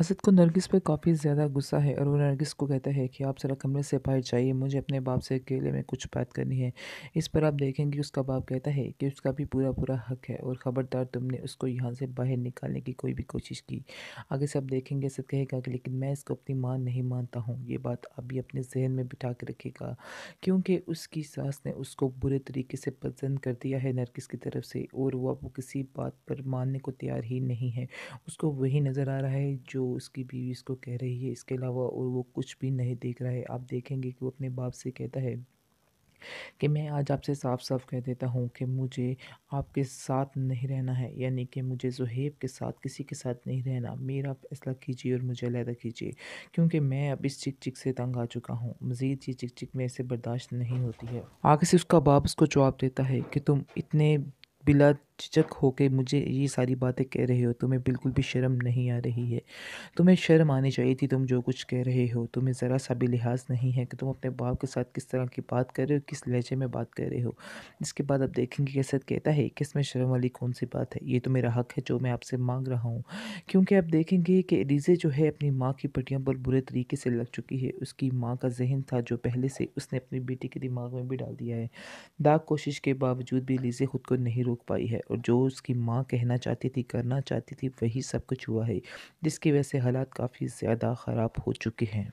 असद को नरगिस पर काफ़ी ज़्यादा गुस्सा है और वो नरगिस को कहता है कि आप ज़रा कमरे से बाहर जाइए मुझे अपने बाप से अकेले में कुछ बात करनी है इस पर आप देखेंगे उसका बाप कहता है कि उसका भी पूरा पूरा हक है और ख़बरदार तुमने उसको यहाँ से बाहर निकालने की कोई भी कोशिश की आगे से आप देखेंगे असद कहेगा कि लेकिन मैं इसको अपनी माँ नहीं मानता हूँ ये बात आप भी अपने जहन में बिठा के रखेगा क्योंकि उसकी सास ने उसको बुरे तरीके से पसंद कर दिया है नरगिस की तरफ से और वह वो किसी बात पर मानने को तैयार ही नहीं है उसको वही नज़र आ रहा है जो जो उसकी बीवी इसको कह रही है इसके अलावा और वो कुछ भी नहीं देख रहा है आप देखेंगे कि वो अपने बाप से कहता है कि मैं आज आपसे साफ साफ कह देता हूँ कि मुझे आपके साथ नहीं रहना है यानी कि मुझे जहेब के साथ किसी के साथ नहीं रहना मेरा फैसला कीजिए और मुझे अलहदा कीजिए क्योंकि मैं अब इस चिक चिक से तंग आ चुका हूँ मज़ीद ये चिक चिक मेरे से बर्दाश्त नहीं होती है आगे से उसका बाप उसको जवाब देता है कि तुम इतने बिला झिझक हो के मुझे ये सारी बातें कह रहे हो तुम्हें बिल्कुल भी शर्म नहीं आ रही है तुम्हें शर्म आनी चाहिए थी तुम जो कुछ कह रहे हो तुम्हें ज़रा सा भी लिहाज नहीं है कि तुम अपने बाप के साथ किस तरह की बात कर रहे हो किस लहजे में बात कर रहे हो इसके बाद अब देखेंगे कैसे कहता है कि इसमें शर्म वाली कौन सी बात है ये तो मेरा हक है जो मैं आपसे मांग रहा हूँ क्योंकि आप देखेंगे कि रीज़े जो है अपनी माँ की पटियाँ पर बुरे तरीके से लग चुकी है उसकी माँ का जहन था जो पहले से उसने अपनी बेटी के दिमाग में भी डाल दिया है दाग कोशिश के बावजूद भी लीजे खुद को नहीं रोक पाई है और जो उसकी माँ कहना चाहती थी करना चाहती थी वही सब कुछ हुआ है जिसकी वजह से हालात काफ़ी ज़्यादा ख़राब हो चुके हैं